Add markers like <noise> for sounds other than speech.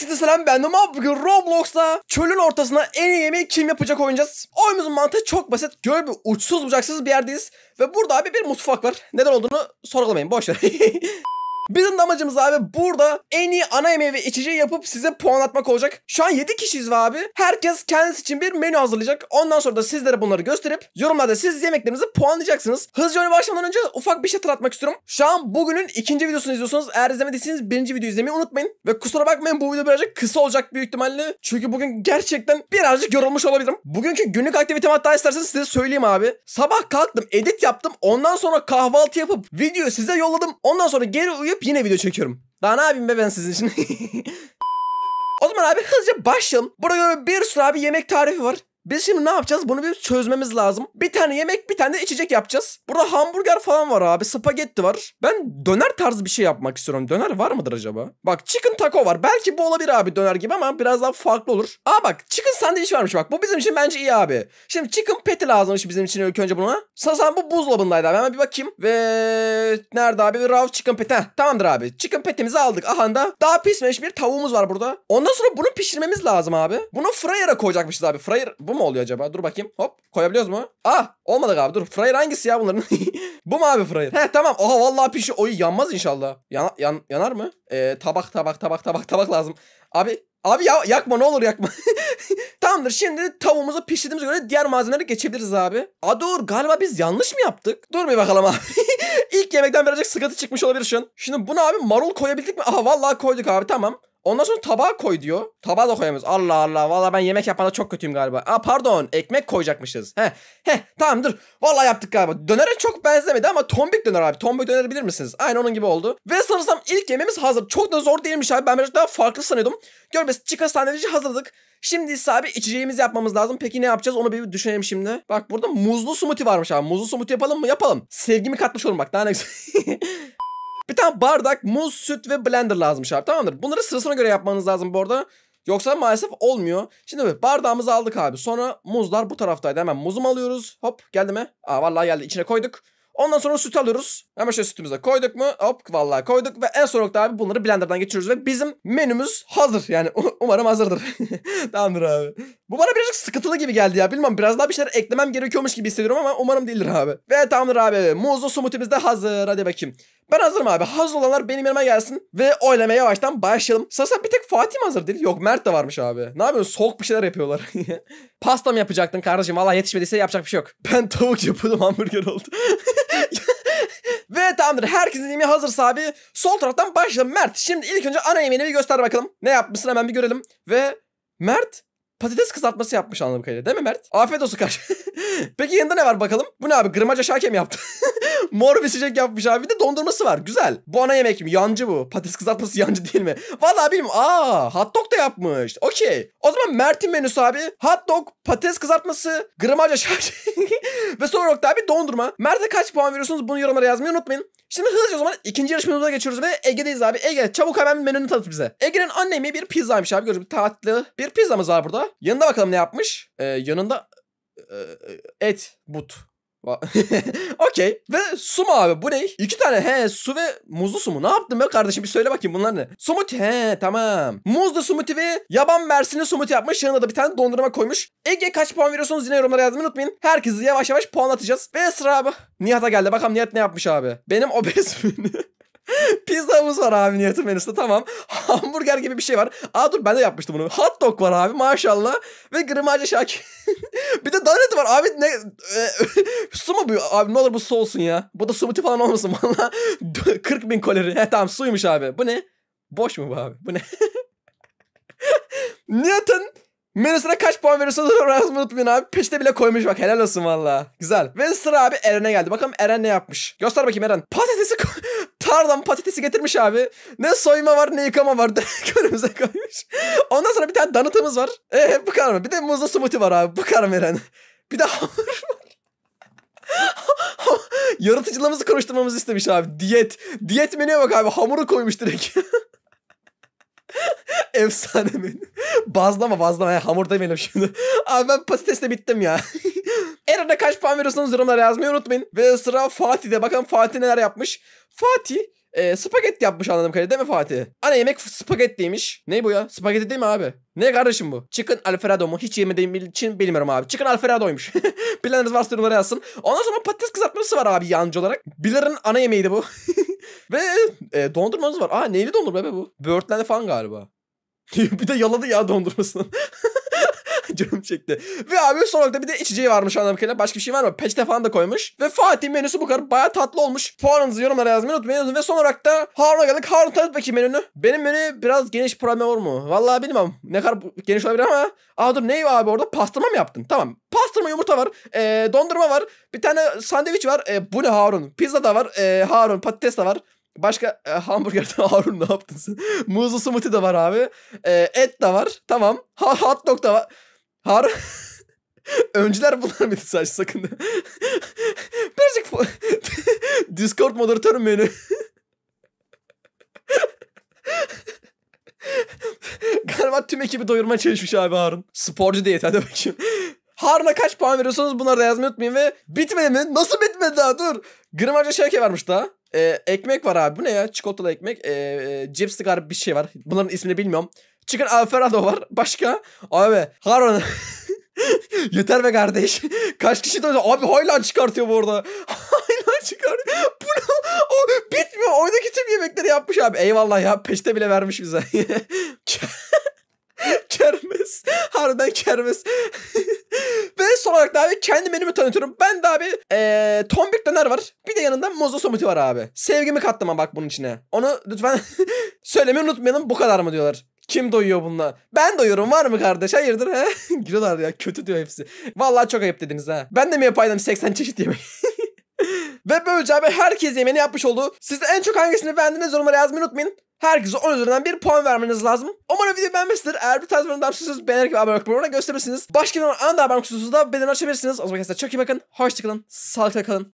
Herkese selam ben de bugün Roblox'ta çölün ortasına en iyi yemeği kim yapacak oynayacağız. Oyunumuzun mantığı çok basit. Göl bir uçsuz bucaksız bir yerdeyiz. Ve burada abi bir mutfak var. Neden olduğunu sorgulamayın boşver. <laughs> Bizim amacımız abi burada en iyi ana yemeği ve içeceği yapıp size puan atmak olacak. Şu an 7 kişiyiz ve abi. Herkes kendisi için bir menü hazırlayacak. Ondan sonra da sizlere bunları gösterip yorumlarda siz yemeklerinizi puanlayacaksınız. Hızlı oyuna başlamadan önce ufak bir şey hatırlatmak istiyorum. Şu an bugünün ikinci videosunu izliyorsunuz. Eğer izlemediyseniz birinci videoyu izlemeyi unutmayın. Ve kusura bakmayın bu video birazcık kısa olacak büyük ihtimalle. Çünkü bugün gerçekten birazcık yorulmuş olabilirim. Bugünkü günlük aktivitemi hatta isterseniz size söyleyeyim abi. Sabah kalktım edit yaptım. Ondan sonra kahvaltı yapıp videoyu size yolladım. Ondan sonra geri uyup açıp yine video çekiyorum. Daha ne yapayım be ben sizin için? <laughs> o zaman abi hızlıca başlayalım. Burada bir sürü abi yemek tarifi var. Biz şimdi ne yapacağız? Bunu bir çözmemiz lazım. Bir tane yemek, bir tane de içecek yapacağız. Burada hamburger falan var abi. Spagetti var. Ben döner tarzı bir şey yapmak istiyorum. Döner var mıdır acaba? Bak chicken taco var. Belki bu olabilir abi döner gibi ama biraz daha farklı olur. Aa bak chicken sandviç varmış bak. Bu bizim için bence iyi abi. Şimdi chicken peti lazımmış bizim için ilk önce buna. Sazan bu buzdolabındaydı abi. Hemen bir bakayım. Ve nerede abi? Raw chicken peti. Heh, tamamdır abi. Chicken petimizi aldık. Aha da daha pişmemiş bir tavuğumuz var burada. Ondan sonra bunu pişirmemiz lazım abi. Bunu fryer'a koyacakmışız abi. Fryer bu mı oluyor acaba? Dur bakayım. Hop koyabiliyoruz mu? Ah olmadı abi dur. Fryer hangisi ya bunların? <laughs> Bu mu abi fryer? He tamam. Oha vallahi pişi. Oy yanmaz inşallah. Yan, yan, yanar mı? Ee, tabak tabak tabak tabak tabak lazım. Abi Abi ya, yakma ne olur yakma. <laughs> Tamamdır şimdi tavuğumuzu pişirdiğimize göre diğer malzemeleri geçebiliriz abi. A dur galiba biz yanlış mı yaptık? Dur bir bakalım abi. <laughs> İlk yemekten birazcık sıkıntı çıkmış olabilir şu an. Şimdi buna abi marul koyabildik mi? Aha vallahi koyduk abi tamam. Ondan sonra tabağa koy diyor. Tabağa da koyamıyoruz. Allah Allah. Valla ben yemek yapmada çok kötüyüm galiba. Aa pardon. Ekmek koyacakmışız. He. He. Tamam dur. Valla yaptık galiba. Dönere çok benzemedi ama tombik döner abi. Tombik döner bilir misiniz? Aynı onun gibi oldu. Ve sanırsam ilk yememiz hazır. Çok da zor değilmiş abi. Ben biraz daha farklı sanıyordum. Görmesi çıka sandviçi hazırladık. Şimdi ise abi içeceğimizi yapmamız lazım. Peki ne yapacağız onu bir düşünelim şimdi. Bak burada muzlu smoothie varmış abi. Muzlu smoothie yapalım mı? Yapalım. Sevgimi katmış olurum bak. Daha ne güzel. <laughs> Bir tane bardak, muz, süt ve blender lazımmış abi tamamdır. Bunları sırasına göre yapmanız lazım bu arada. Yoksa maalesef olmuyor. Şimdi böyle bardağımızı aldık abi. Sonra muzlar bu taraftaydı. Hemen muzumu alıyoruz. Hop geldi mi? Aa vallahi geldi. İçine koyduk. Ondan sonra süt alıyoruz. Hemen şöyle sütümüze koyduk mu? Hop vallahi koyduk ve en son nokta abi bunları blenderdan geçiriyoruz ve bizim menümüz hazır. Yani <laughs> umarım hazırdır. <laughs> Tamamdır abi. Bu bana birazcık sıkıntılı gibi geldi ya. Bilmem biraz daha bir şeyler eklemem gerekiyormuş gibi hissediyorum ama umarım değildir abi. Ve tamamdır abi. Muzlu smoothie'miz de hazır. Hadi bakayım. Ben hazırım abi. Haz olanlar benim yanıma gelsin ve oylamaya yavaştan başlayalım. Sanırsam bir tek Fatih mi hazır değil? Yok Mert de varmış abi. Ne yapıyorsun? Soğuk bir şeyler yapıyorlar. <laughs> Pasta mı yapacaktın kardeşim? Valla yetişmediyse yapacak bir şey yok. <laughs> Ben tavuk yapıyordum hamburger oldu. <laughs> Ve tamamdır herkesin yemeği hazırsa abi sol taraftan başlayalım Mert. Şimdi ilk önce ana yemeğini bir göster bakalım. Ne yapmışsın hemen bir görelim. Ve Mert patates kızartması yapmış anladığım kadarıyla değil mi Mert? Afiyet olsun karşı. Peki yanında ne var bakalım? Bu ne abi? Gırmaca şakem yaptı? Mor bir içecek yapmış abi. Bir de dondurması var. Güzel. Bu ana yemek mi? Yancı bu. Patates kızartması yancı değil mi? Vallahi abim Aa hot dog da yapmış. Okey. O zaman Mert'in menüsü abi. Hot dog, patates kızartması, gramaj şarj <laughs> ve son olarak da abi dondurma. Mert'e kaç puan veriyorsunuz? Bunu yorumlara yazmayı unutmayın. Şimdi hızlıca o zaman ikinci yarışmamıza geçiyoruz ve Ege'deyiz abi. Ege çabuk hemen bir menünü tanıt bize. Ege'nin annemi bir pizzaymış abi. Görüyoruz tatlı bir pizzamız var burada. Yanında bakalım ne yapmış. Ee, yanında e, e, et, but. <laughs> Okey. Ve su mu abi? Bu ne? İki tane he su ve muzlu su mu? Ne yaptın be kardeşim? Bir söyle bakayım bunlar ne? Sumut He tamam. Muzlu smoothie ve yaban mersini smoothie yapmış. Yanına da bir tane dondurma koymuş. Ege kaç puan veriyorsunuz yine yorumlara yazmayı unutmayın. Herkesi yavaş yavaş puan atacağız. Ve sıra abi. Nihat'a geldi. Bakalım Nihat ne yapmış abi? Benim obez <laughs> <laughs> Pizzamız var abi niyetim menüsünde tamam. <laughs> Hamburger gibi bir şey var. Aa dur ben de yapmıştım bunu. Hot dog var abi maşallah. Ve grimacı şak. <laughs> bir de donut var abi ne... E, su mu bu? Abi ne olur bu su olsun ya. Bu da smoothie falan olmasın valla. 40 bin kalori. He tamam suymuş abi. Bu ne? Boş mu bu abi? Bu ne? Newton menüsüne kaç puan veriyorsanız razı unutmayın abi. peşte bile koymuş bak helal olsun valla. Güzel. Ve sıra abi Eren'e geldi. Bakalım Eren ne yapmış. Göster bakayım Eren. Patatesi tarlam patatesi getirmiş abi. Ne soyma var ne yıkama var. <laughs> Direkt önümüze koymuş. Ondan sonra bir tane danıtımız var. Eee bu kadar mı? Bir de muzlu smoothie var abi. Bu kadar mı Eren? Bir de hamur var. <laughs> Yaratıcılığımızı konuşturmamızı istemiş abi. Diyet. Diyet menüye bak abi. Hamuru koymuş direkt. <laughs> Efsane menü. Bazlama bazlama. Ya, hamur demeyelim şimdi. Abi ben patatesle bittim ya. Era'da kaç puan veriyorsanız yorumlara yazmayı unutmayın. Ve sıra Fatih'de. Bakalım Fatih neler yapmış. Fatih e, spagetti yapmış anladığım kadarıyla değil mi Fatih? Ana yemek spagettiymiş. Ne bu ya? Spagetti değil mi abi? Ne kardeşim bu? Chicken Alfredo mu? Hiç yemediğim için bilmiyorum abi. Chicken Alfredo'ymuş. Bileniniz <laughs> varsa yorumlara yazsın. Ondan sonra patates kızartması var abi yancı olarak. Biler'in ana yemeğiydi bu. <laughs> Ve e, dondurmamız var. Aa neyli dondurma be bu? Böğürtlenli falan galiba. <laughs> bir de yaladı ya dondurmasını canım çekti. Ve abi son olarak da bir de içeceği varmış anladığım kadarıyla. Başka bir şey var mı? Peçete falan da koymuş. Ve Fatih menüsü bu kadar. Baya tatlı olmuş. Puanınızı yorumlara yazmayı unutmayın. Ve son olarak da Harun'a geldik. Harun tanıt bakayım menünü. Benim menü biraz geniş problem olur mu? Vallahi bilmem. Ne kadar geniş olabilir ama. Aa dur ne abi orada? Pastırma mı yaptın? Tamam. Pastırma yumurta var. Ee, dondurma var. Bir tane sandviç var. Ee, bu ne Harun? Pizza da var. Ee, Harun patates de var. Başka e, hamburger de <laughs> Harun ne yaptın sen? Muzlu smoothie de var abi. E, et de var. Tamam. hot dog da var. Har <laughs> Öncüler bunlar mıydı saç sakın. <laughs> Birazcık <laughs> Discord moderatörüm beni. Galiba tüm ekibi doyurmaya çalışmış abi Harun. Sporcu diyet hadi bakayım. Harun'a kaç puan veriyorsanız bunları da yazmayı unutmayın ve bitmedi mi? Nasıl bitmedi daha dur. Grimaca şerke varmış daha. Ee, ekmek var abi bu ne ya çikolatalı ekmek. Ee, e, cips garip bir şey var. Bunların ismini bilmiyorum. Çıkın Alferado var. Başka? Abi Haron. <laughs> Yeter be kardeş. Kaç kişi de abi hala çıkartıyor bu arada. <laughs> hala çıkartıyor. Bu ne? O, bitmiyor. Oydaki tüm yemekleri yapmış abi. Eyvallah ya. Peşte bile vermiş bize. <laughs> kermes. Harbiden kermes. Ve son olarak da abi kendi menümü tanıtıyorum. Ben de abi ee, tombik döner var. Bir de yanında mozda somuti var abi. Sevgimi kattım ama bak bunun içine. Onu lütfen söylemeyi unutmayalım. Bu kadar mı diyorlar. Kim doyuyor bununla? Ben doyuyorum var mı kardeş? Hayırdır he? Gülüyorlar <laughs> ya kötü diyor hepsi. Vallahi çok ayıp dediniz ha. Ben de mi yapaydım 80 çeşit yemek? <laughs> Ve böylece abi herkes yemeğini yapmış oldu. Siz en çok hangisini beğendiniz yorumlara yazmayı unutmayın. Herkese 10 üzerinden bir puan vermeniz lazım. Umarım video beğenmişsinizdir. Eğer bir tarz bana damsızsınız beğenerek ve abone olmayı gösterirsiniz. Başka bir anda haber da beğeni açabilirsiniz. O zaman kendinize çok iyi bakın. Hoşçakalın. Sağlıkla kalın.